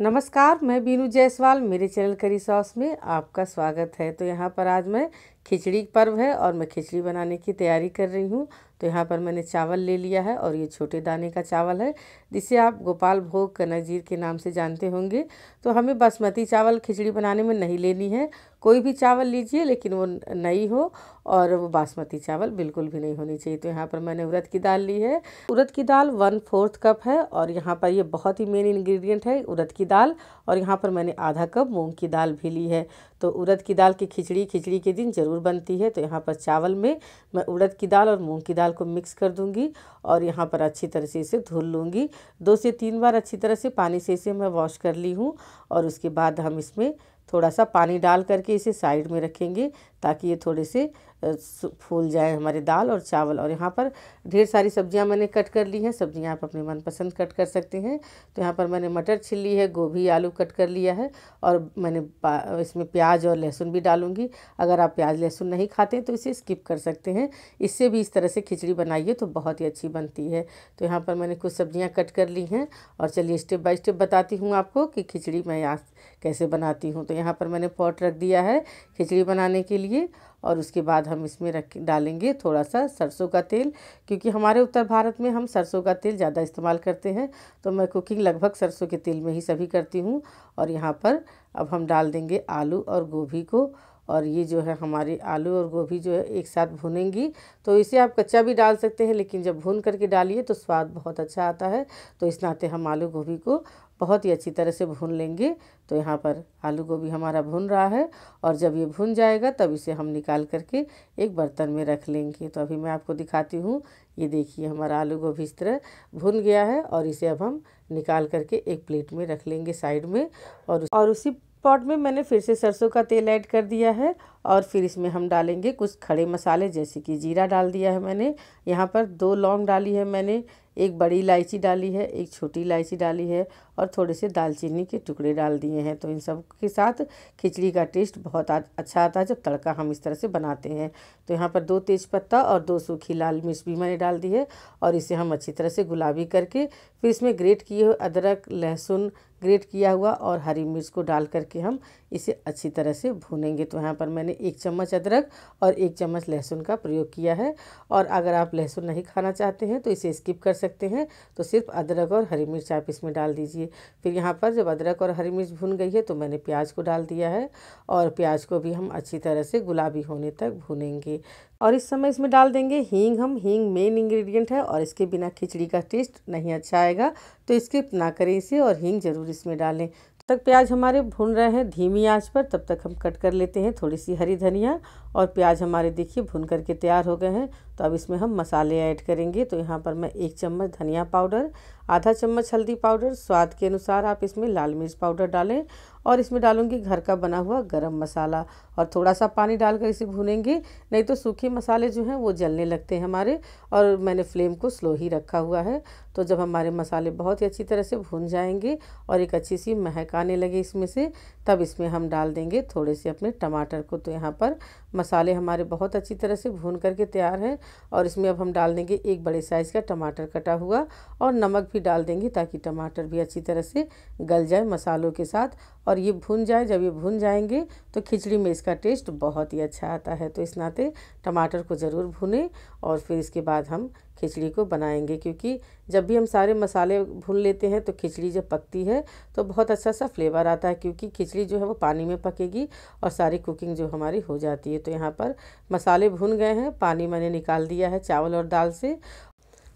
नमस्कार मैं बीनू जायसवाल मेरे चैनल करी सॉस में आपका स्वागत है तो यहाँ पर आज मैं खिचड़ी पर्व है और मैं खिचड़ी बनाने की तैयारी कर रही हूँ तो यहाँ पर मैंने चावल ले लिया है और ये छोटे दाने का चावल है जिसे आप गोपाल भोग कनकजीर के नाम से जानते होंगे तो हमें बासमती चावल खिचड़ी बनाने में नहीं लेनी है कोई भी चावल लीजिए लेकिन वो नई हो और वो बासमती चावल बिल्कुल भी नहीं होनी चाहिए तो यहाँ पर मैंने उड़द की दाल ली है उड़द की दाल वन फोर्थ कप है और यहाँ पर ये बहुत ही मेन इंग्रेडिएंट है उड़द की दाल और यहाँ पर मैंने आधा कप मूंग की दाल भी ली है तो उड़द की दाल की खिचड़ी खिचड़ी के दिन ज़रूर बनती है तो यहाँ पर चावल में मैं उड़द की दाल और मूँग की दाल को मिक्स कर दूँगी और यहाँ पर अच्छी तरह से इसे धुल लूँगी दो से तीन बार अच्छी तरह से पानी से इसे मैं वॉश कर ली हूँ और उसके बाद हम इसमें थोड़ा सा पानी डाल करके इसे साइड में रखेंगे ताकि ये थोड़े से फूल जाए हमारे दाल और चावल और यहाँ पर ढेर सारी सब्जियाँ मैंने कट कर ली हैं सब्जियाँ आप अपने मनपसंद कट कर सकते हैं तो यहाँ पर मैंने मटर छिल ली है गोभी आलू कट कर लिया है और मैंने इसमें प्याज और लहसुन भी डालूंगी अगर आप प्याज लहसुन नहीं खाते तो इसे स्किप कर सकते हैं इससे भी इस तरह से खिचड़ी बनाइए तो बहुत ही अच्छी बनती है तो यहाँ पर मैंने कुछ सब्जियाँ कट कर ली हैं और चलिए स्टेप बाई स्टेप बताती हूँ आपको कि खिचड़ी मैं यहाँ कैसे बनाती हूँ तो यहाँ पर मैंने पॉट रख दिया है खिचड़ी बनाने के लिए लिए और उसके बाद हम इसमें रख डालेंगे थोड़ा सा सरसों का तेल क्योंकि हमारे उत्तर भारत में हम सरसों का तेल ज़्यादा इस्तेमाल करते हैं तो मैं कुकिंग लगभग सरसों के तेल में ही सभी करती हूँ और यहाँ पर अब हम डाल देंगे आलू और गोभी को और ये जो है हमारे आलू और गोभी जो है एक साथ भुनेंगी तो इसे आप कच्चा भी डाल सकते हैं लेकिन जब भून करके डालिए तो स्वाद बहुत अच्छा आता है तो इस नाते हम आलू गोभी को बहुत ही अच्छी तरह से भून लेंगे तो यहाँ पर आलू गोभी हमारा भून रहा है और जब ये भून जाएगा तब इसे हम निकाल करके एक बर्तन में रख लेंगे तो अभी मैं आपको दिखाती हूँ ये देखिए हमारा आलू गोभी इस तरह भून गया है और इसे अब हम निकाल करके एक प्लेट में रख लेंगे साइड में और और उसी पॉट में मैंने फिर से सरसों का तेल ऐड कर दिया है और फिर इसमें हम डालेंगे कुछ खड़े मसाले जैसे कि जीरा डाल दिया है मैंने यहाँ पर दो लौंग डाली है मैंने एक बड़ी इलायची डाली है एक छोटी इलायची डाली है और थोड़े से दालचीनी के टुकड़े डाल दिए हैं तो इन सब के साथ खिचड़ी का टेस्ट बहुत अच्छा आता है जब तड़का हम इस तरह से बनाते हैं तो यहाँ पर दो तेज़पत्ता और दो सूखी लाल मिर्च भी मैंने डाल दी है और इसे हम अच्छी तरह से गुलाबी करके फिर इसमें ग्रेट किए हुए अदरक लहसुन ग्रेट किया हुआ और हरी मिर्च को डाल करके हम इसे अच्छी तरह से भूनेंगे तो यहाँ पर मैंने एक चम्मच अदरक और एक चम्मच लहसुन का प्रयोग किया है और अगर आप लहसुन नहीं खाना चाहते हैं तो इसे स्किप कर सकते हैं तो सिर्फ अदरक और हरी मिर्च आप इसमें डाल दीजिए लीजिए फिर यहाँ पर जब अदरक और हरी मिर्च भुन गई है तो मैंने प्याज को डाल दिया है और प्याज को भी हम अच्छी तरह से गुलाबी होने तक भुनेंगे और इस समय इसमें डाल देंगे हींग हम हींग मेन इंग्रेडिएंट है और इसके बिना खिचड़ी का टेस्ट नहीं अच्छा आएगा तो स्किप ना करें इसे और हींग ज़रूर इसमें डालें तब तक प्याज हमारे भुन रहे हैं धीमी आंच पर तब तक हम कट कर लेते हैं थोड़ी सी हरी धनिया और प्याज हमारे देखिए भुन करके तैयार हो गए हैं तो अब इसमें हम मसाले ऐड करेंगे तो यहाँ पर मैं एक चम्मच धनिया पाउडर आधा चम्मच हल्दी पाउडर स्वाद के अनुसार आप इसमें लाल मिर्च पाउडर डालें और इसमें डालूंगी घर का बना हुआ गरम मसाला और थोड़ा सा पानी डालकर इसे भूनेंगे नहीं तो सूखे मसाले जो हैं वो जलने लगते हैं हमारे और मैंने फ्लेम को स्लो ही रखा हुआ है तो जब हमारे मसाले बहुत ही अच्छी तरह से भून जाएंगे और एक अच्छी सी महक आने लगे इसमें से तब इसमें हम डाल देंगे थोड़े से अपने टमाटर को तो यहाँ पर मसाले हमारे बहुत अच्छी तरह से भून करके तैयार हैं और इसमें अब हम डाल देंगे एक बड़े साइज़ का टमाटर कटा हुआ और नमक भी डाल देंगे ताकि टमाटर भी अच्छी तरह से गल जाए मसालों के साथ और ये भुन जाए जब ये भुन जाएंगे तो खिचड़ी में इसका टेस्ट बहुत ही अच्छा आता है तो इस नाते टमाटर को ज़रूर भुने और फिर इसके बाद हम खिचड़ी को बनाएंगे क्योंकि जब भी हम सारे मसाले भून लेते हैं तो खिचड़ी जब पकती है तो बहुत अच्छा सा फ्लेवर आता है क्योंकि खिचड़ी जो है वो पानी में पकेगी और सारी कुकिंग जो हमारी हो जाती है तो यहाँ पर मसाले भुन गए हैं पानी मैंने निकाल दिया है चावल और दाल से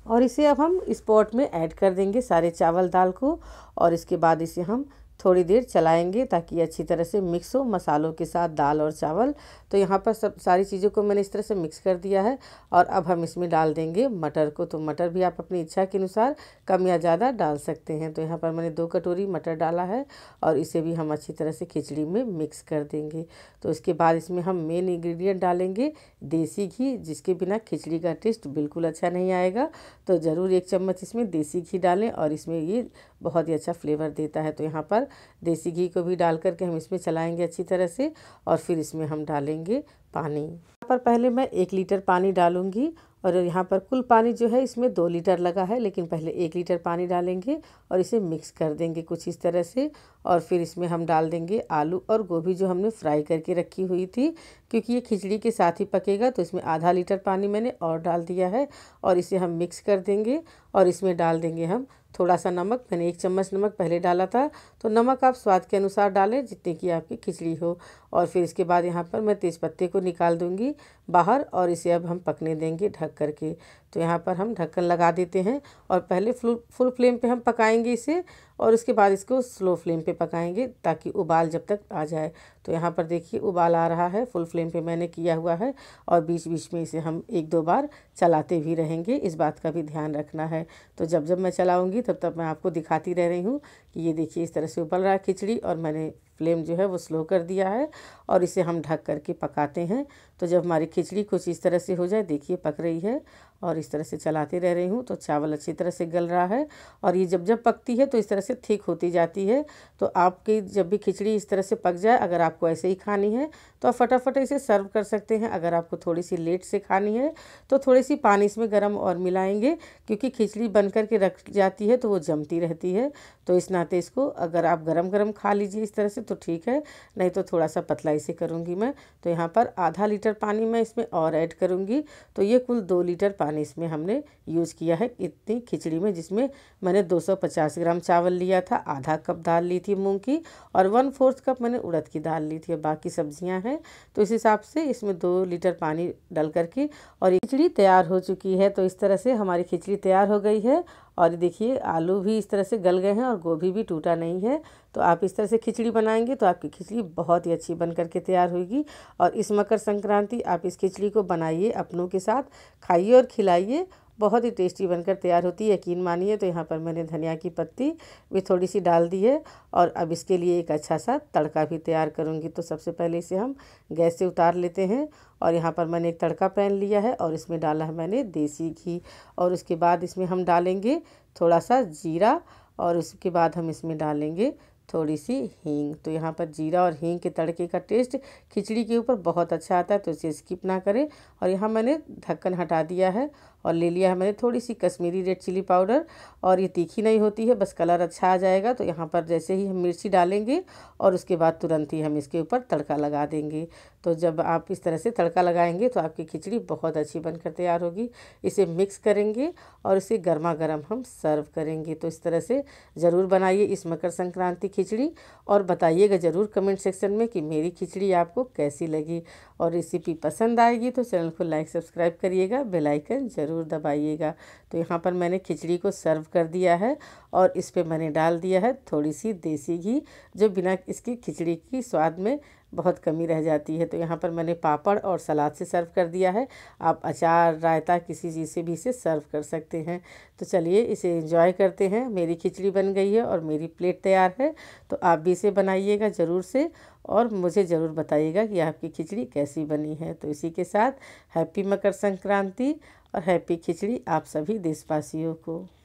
और इसे अब हम इस पॉट में ऐड कर देंगे सारे चावल दाल को और इसके बाद इसे हम थोड़ी देर चलाएंगे ताकि अच्छी तरह से मिक्स हो मसालों के साथ दाल और चावल तो यहाँ पर सब सारी चीज़ों को मैंने इस तरह से मिक्स कर दिया है और अब हम इसमें डाल देंगे मटर को तो मटर भी आप अपनी इच्छा के अनुसार कम या ज़्यादा डाल सकते हैं तो यहाँ पर मैंने दो कटोरी मटर डाला है और इसे भी हम अच्छी तरह से खिचड़ी में मिक्स कर देंगे तो इसके बाद इसमें हम मेन इन्ग्रीडियंट डालेंगे देसी घी जिसके बिना खिचड़ी का टेस्ट बिल्कुल अच्छा नहीं आएगा तो ज़रूर एक चम्मच इसमें देसी घी डालें और इसमें ये बहुत ही अच्छा फ्लेवर देता है तो यहाँ पर देसी घी को भी डाल करके हम इसमें चलाएंगे अच्छी तरह से और फिर इसमें हम डालेंगे पानी यहाँ पर पहले मैं एक लीटर पानी डालूँगी और यहाँ पर कुल पानी जो है इसमें दो लीटर लगा है लेकिन पहले एक लीटर पानी डालेंगे और इसे मिक्स कर देंगे कुछ इस तरह से और फिर इसमें हम डाल देंगे आलू और गोभी जो हमने फ्राई करके रखी हुई थी क्योंकि ये खिचड़ी के साथ ही पकेगा तो इसमें आधा लीटर पानी मैंने और डाल दिया है और इसे हम मिक्स कर देंगे और इसमें डाल देंगे हम थोड़ा सा नमक मैंने एक चम्मच नमक पहले डाला था तो नमक आप स्वाद के अनुसार डालें जितने की आपकी खिचड़ी हो और फिर इसके बाद यहाँ पर मैं तेज़पत्ते को निकाल दूँगी बाहर और इसे अब हम पकने देंगे ढक करके तो यहाँ पर हम ढक्कन लगा देते हैं और पहले फुल फुल फ्लेम पे हम पकाएंगे इसे और उसके बाद इसको स्लो फ्लेम पे पकाएंगे ताकि उबाल जब तक आ जाए तो यहाँ पर देखिए उबाल आ रहा है फुल फ्लेम पे मैंने किया हुआ है और बीच बीच में इसे हम एक दो बार चलाते भी रहेंगे इस बात का भी ध्यान रखना है तो जब जब मैं चलाऊँगी तब तब मैं आपको दिखाती रह रही हूँ कि ये देखिए इस तरह से उबल रहा है खिचड़ी और मैंने फ्लेम जो है वो स्लो कर दिया है और इसे हम ढक करके पकाते हैं तो जब हमारी खिचड़ी कुछ इस तरह से हो जाए देखिए पक रही है और इस तरह से चलाते रह रही हूँ तो चावल अच्छी तरह से गल रहा है और ये जब जब पकती है तो इस तरह से थिक होती जाती है तो आपकी जब भी खिचड़ी इस तरह से पक जाए अगर आपको ऐसे ही खानी है तो आप फटाफट इसे सर्व कर सकते हैं अगर आपको थोड़ी सी लेट से खानी है तो थोड़ी सी पानी इसमें गर्म और मिलाएंगे क्योंकि खिचड़ी बन करके रख जाती है तो वो जमती रहती है तो इस नाते इसको अगर आप गर्म गर्म खा लीजिए इस तरह से तो ठीक है नहीं तो थोड़ा सा पतला इसे करूँगी मैं तो यहाँ पर आधा लीटर पानी मैं इसमें और ऐड करूँगी तो ये कुल दो लीटर पानी इसमें हमने यूज़ किया है इतनी खिचड़ी में जिसमें मैंने 250 ग्राम चावल लिया था आधा कप दाल ली थी मूँग की और वन फोर्थ कप मैंने उड़द की दाल ली थी बाकी सब्जियाँ हैं तो इस हिसाब से इसमें दो लीटर पानी डल करके और खिचड़ी तैयार हो चुकी है तो इस तरह से हमारी खिचड़ी तैयार हो गई है और देखिए आलू भी इस तरह से गल गए हैं और गोभी भी टूटा नहीं है तो आप इस तरह से खिचड़ी बनाएंगे तो आपकी खिचड़ी बहुत ही अच्छी बन करके तैयार होगी और इस मकर संक्रांति आप इस खिचड़ी को बनाइए अपनों के साथ खाइए और खिलाइए बहुत ही टेस्टी बनकर तैयार होती है यकीन मानिए तो यहाँ पर मैंने धनिया की पत्ती भी थोड़ी सी डाल दी है और अब इसके लिए एक अच्छा सा तड़का भी तैयार करूँगी तो सबसे पहले इसे हम गैस से उतार लेते हैं और यहाँ पर मैंने एक तड़का पैन लिया है और इसमें डाला है मैंने देसी घी और उसके बाद इसमें हम डालेंगे थोड़ा सा जीरा और उसके बाद हम इसमें डालेंगे थोड़ी सी हींग तो यहाँ पर जीरा और हींग के तड़के का टेस्ट खिचड़ी के ऊपर बहुत अच्छा आता है तो इसे स्किप ना करें और यहाँ मैंने ढक्कन हटा दिया है और ले लिया है मैंने थोड़ी सी कश्मीरी रेड चिली पाउडर और ये तीखी नहीं होती है बस कलर अच्छा आ जाएगा तो यहाँ पर जैसे ही हम मिर्ची डालेंगे और उसके बाद तुरंत ही हम इसके ऊपर तड़का लगा देंगे तो जब आप इस तरह से तड़का लगाएंगे तो आपकी खिचड़ी बहुत अच्छी बनकर तैयार होगी इसे मिक्स करेंगे और इसे गर्मा गर्म हम सर्व करेंगे तो इस तरह से ज़रूर बनाइए इस मकर संक्रांति खिचड़ी और बताइएगा ज़रूर कमेंट सेक्शन में कि मेरी खिचड़ी आपको कैसी लगी और रेसिपी पसंद आएगी तो चैनल को लाइक सब्सक्राइब करिएगा बेल आइकन ज़रूर दबाइएगा तो यहाँ पर मैंने खिचड़ी को सर्व कर दिया है और इस पर मैंने डाल दिया है थोड़ी सी देसी घी जो बिना इसकी खिचड़ी की स्वाद में बहुत कमी रह जाती है तो यहाँ पर मैंने पापड़ और सलाद से सर्व कर दिया है आप अचार रायता किसी चीज़ से भी इसे सर्व कर सकते हैं तो चलिए इसे इंजॉय करते हैं मेरी खिचड़ी बन गई है और मेरी प्लेट तैयार है तो आप भी इसे बनाइएगा ज़रूर से और मुझे ज़रूर बताइएगा कि आपकी खिचड़ी कैसी बनी है तो इसी के साथ हैप्पी मकर संक्रांति और हैप्पी खिचड़ी आप सभी देशवासियों को